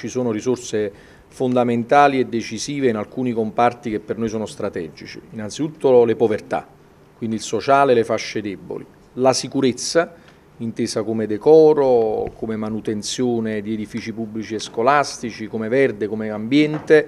Ci sono risorse fondamentali e decisive in alcuni comparti che per noi sono strategici. Innanzitutto le povertà, quindi il sociale, le fasce deboli, la sicurezza, intesa come decoro, come manutenzione di edifici pubblici e scolastici, come verde, come ambiente,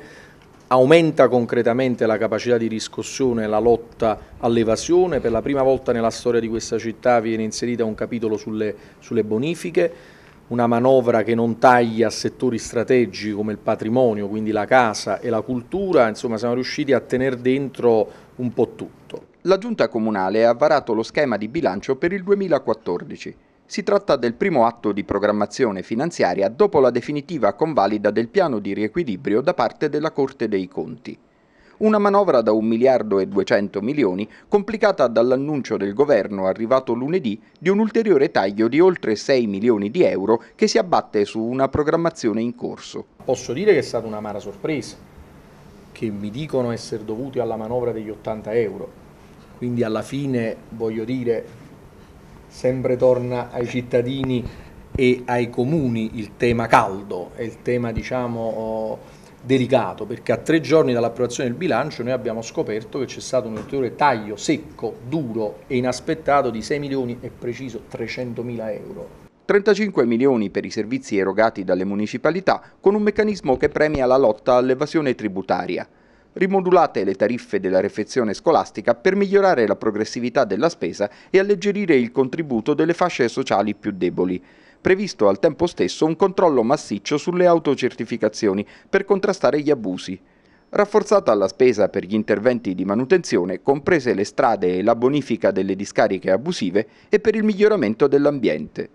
aumenta concretamente la capacità di riscossione e la lotta all'evasione, per la prima volta nella storia di questa città viene inserita un capitolo sulle, sulle bonifiche, una manovra che non taglia settori strategici come il patrimonio, quindi la casa e la cultura, insomma siamo riusciti a tenere dentro un po' tutto. La Giunta Comunale ha varato lo schema di bilancio per il 2014. Si tratta del primo atto di programmazione finanziaria dopo la definitiva convalida del piano di riequilibrio da parte della Corte dei Conti. Una manovra da 1 miliardo e 200 milioni complicata dall'annuncio del governo arrivato lunedì di un ulteriore taglio di oltre 6 milioni di euro che si abbatte su una programmazione in corso. Posso dire che è stata un'amara sorpresa, che mi dicono essere dovuti alla manovra degli 80 euro, quindi alla fine voglio dire sempre torna ai cittadini e ai comuni il tema caldo, è il tema diciamo delicato perché a tre giorni dall'approvazione del bilancio noi abbiamo scoperto che c'è stato un ulteriore taglio secco, duro e inaspettato di 6 milioni e preciso 300 mila euro. 35 milioni per i servizi erogati dalle municipalità con un meccanismo che premia la lotta all'evasione tributaria. Rimodulate le tariffe della refezione scolastica per migliorare la progressività della spesa e alleggerire il contributo delle fasce sociali più deboli previsto al tempo stesso un controllo massiccio sulle autocertificazioni per contrastare gli abusi. Rafforzata la spesa per gli interventi di manutenzione, comprese le strade e la bonifica delle discariche abusive e per il miglioramento dell'ambiente.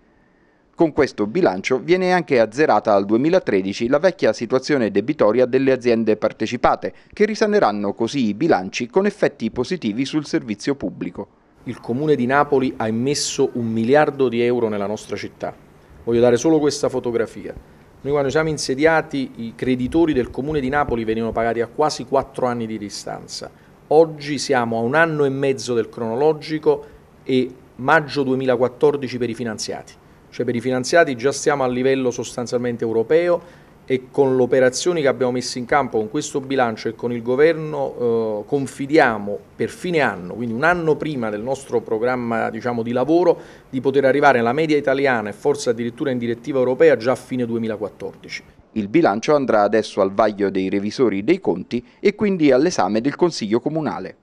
Con questo bilancio viene anche azzerata al 2013 la vecchia situazione debitoria delle aziende partecipate, che risaneranno così i bilanci con effetti positivi sul servizio pubblico. Il Comune di Napoli ha immesso un miliardo di euro nella nostra città voglio dare solo questa fotografia. Noi quando siamo insediati i creditori del comune di Napoli venivano pagati a quasi quattro anni di distanza. Oggi siamo a un anno e mezzo del cronologico e maggio 2014 per i finanziati. Cioè per i finanziati già stiamo a livello sostanzialmente europeo, e con le operazioni che abbiamo messo in campo con questo bilancio e con il governo eh, confidiamo per fine anno, quindi un anno prima del nostro programma diciamo, di lavoro, di poter arrivare alla media italiana e forse addirittura in direttiva europea già a fine 2014. Il bilancio andrà adesso al vaglio dei revisori dei conti e quindi all'esame del Consiglio Comunale.